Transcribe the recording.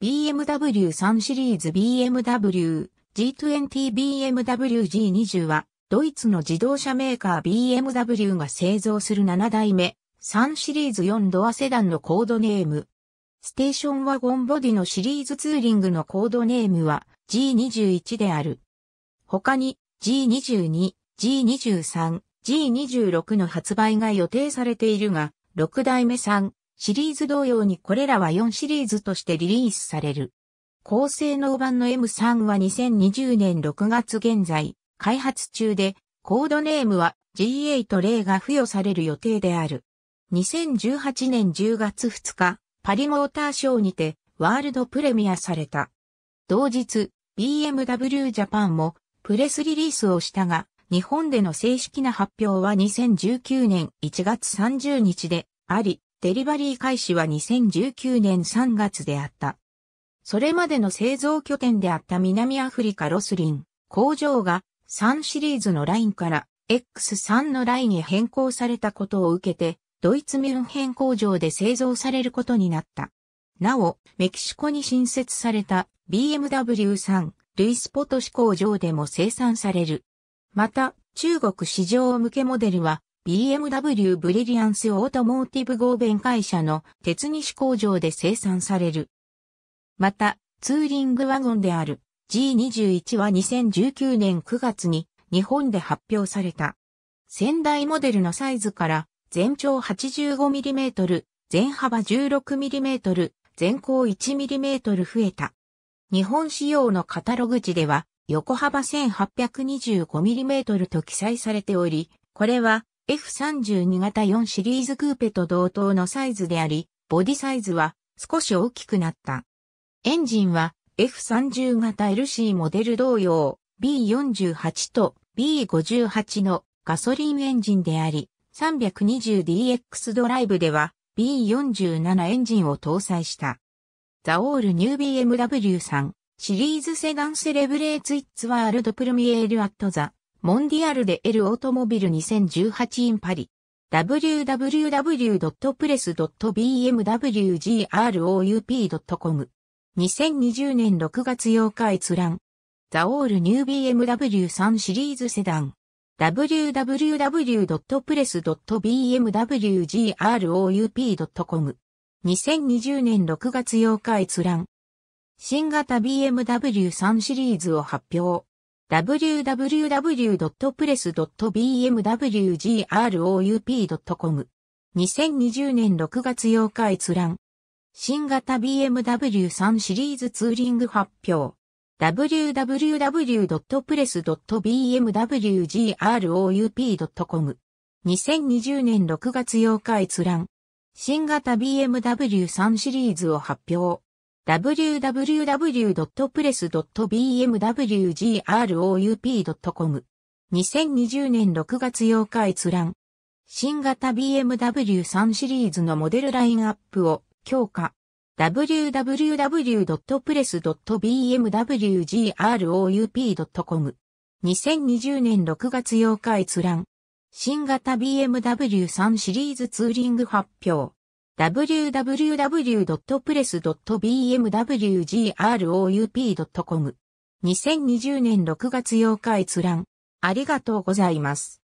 BMW 3シリーズ BMW G20 BMW G20 はドイツの自動車メーカー BMW が製造する7代目3シリーズ4ドアセダンのコードネーム。ステーションワゴンボディのシリーズツーリングのコードネームは G21 である。他に G22、G23、G26 の発売が予定されているが、6代目3、シリーズ同様にこれらは4シリーズとしてリリースされる。高性能版の M3 は2020年6月現在、開発中で、コードネームは GA 例が付与される予定である。2018年10月2日、パリモーターショーにて、ワールドプレミアされた。同日、BMW ジャパンもプレスリリースをしたが、日本での正式な発表は2019年1月30日であり、デリバリー開始は2019年3月であった。それまでの製造拠点であった南アフリカロスリン工場が3シリーズのラインから X3 のラインへ変更されたことを受けて、ドイツミュンヘン工場で製造されることになった。なお、メキシコに新設された BMW3 ルイスポトシ工場でも生産される。また、中国市場向けモデルは BMW ブリリアンスオートモーティブ合弁会社の鉄西工場で生産される。また、ツーリングワゴンである G21 は2019年9月に日本で発表された。先代モデルのサイズから全長 85mm、全幅 16mm、全高 1mm 増えた。日本仕様のカタログ値では横幅 1825mm と記載されており、これは F32 型4シリーズクーペと同等のサイズであり、ボディサイズは少し大きくなった。エンジンは F30 型 LC モデル同様 B48 と B58 のガソリンエンジンであり、320DX ドライブでは B47 エンジンを搭載した。ザオールニュー BMW さんシリーズセダンセレブレーツイッツワールドプルミエールアットザモンディアルで L オートモビル2018インパリ。www.press.bmwgroup.com 2020年6月8日閲覧。ザオールニュー BMW3 シリーズセダン。www.press.bmwgroup.com 2020年6月8日閲覧。新型 BMW3 シリーズを発表。www.press.bmwgroup.com。2020年6月8日閲覧。新型 BMW3 シリーズツーリング発表。www.press.bmwgroup.com。2020年6月8日閲覧。新型 BMW3 シリーズを発表。www.press.bmwgroup.com 2020年6月8日閲覧新型 BMW3 シリーズのモデルラインアップを強化 www.press.bmwgroup.com 2020年6月8日閲覧新型 BMW3 シリーズツーリング発表 www.press.bmwgroup.com2020 年6月8日閲覧。ありがとうございます。